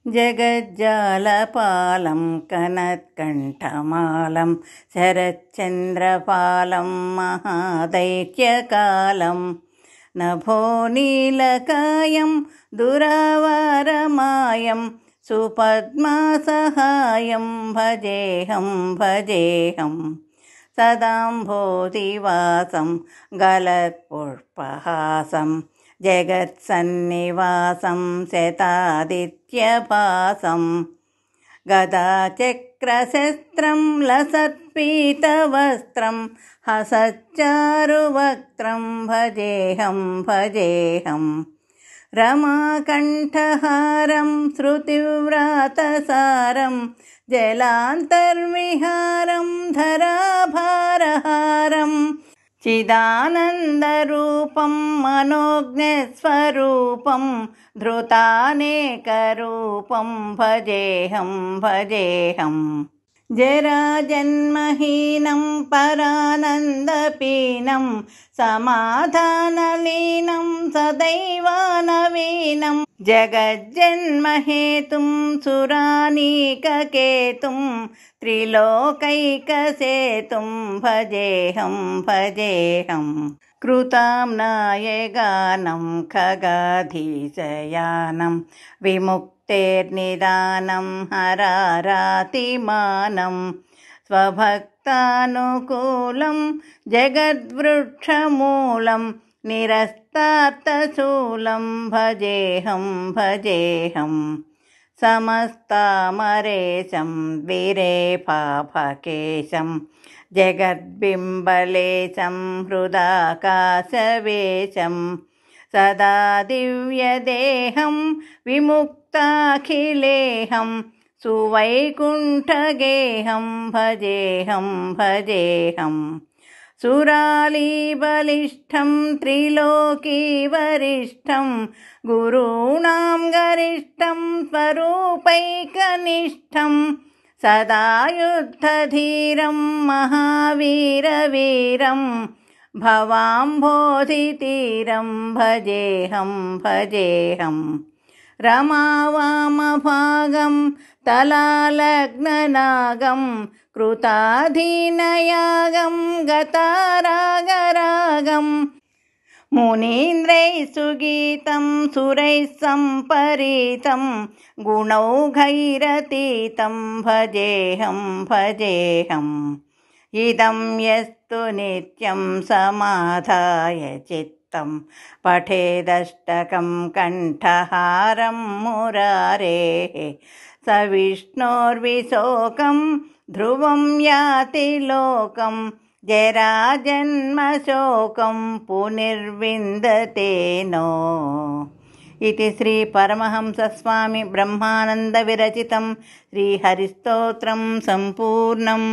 जगज्जालपालं कनत्कण्ठमालं शरच्चन्द्रपालं नभो नभोनीलकायं दुरावारमायं सुपद्मासहायं भजेहं भजेहं सदाम्भोधिवासं गलत्पुष्पहासम् जगत्सन्निवासं शतादित्यभासं गदाचक्रशस्त्रं लसत्पीतवस्त्रं हसच्चारुवक्त्रं भजेहं भजेहं रमाकण्ठहारं श्रुतिव्रतसारं जलान्तर्विहारं धराभारहारम् चिदानन्दरूपं मनोग्नेश्वरूपं धृतानेकरूपं भजेहं, भजेहं। जराजन्महीनं परानन्दपीनं समाधानलीनं नवीनम् जगज्जन्महेतुं सुरानीककेतुं त्रिलोकैकसेतुं भजेहं भजेहं कृतां नायगानं खगाधीशयानं विमुक्तेर्निदानं हरारातिमानं स्वभक्तानुकूलं जगद्वृक्षमूलम् निरस्तात् शूलं भजेऽहं भजेऽहं समस्तामरेशं विरेपाफकेशं जगद्बिम्बलेशं हृदाकाशवेशं सदा दिव्यदेहं विमुक्ताखिलेहं सुवैकुण्ठगेहं भजेहं, भजेऽहम् सुराली बलिष्ठम् त्रिलोकी वरिष्ठम् स्वरूपैकनिष्ठं गरिष्ठम् सदा युद्धधीरं महावीरवीरं भवाम् बोधितीरम् भजेऽहम् भजेहम् रमावामभागं, तलालग्ननागं कृताधीनयागं गतारागरागं मुनीन्द्रैः सुगीतं सुरैः सम्परितं गुणौघैरतीतं भजेहं भजेहम् इदं यस्तु नित्यं समाधाय चित् पठेदष्टकं कण्ठहारं मुरारेः सविष्णोर्विशोकं ध्रुवं याति लोकं जराजन्मशोकं पुनिर्विन्दते नो इति श्रीपरमहंसस्वामिब्रह्मानन्दविरचितं श्रीहरिस्तोत्रं सम्पूर्णम्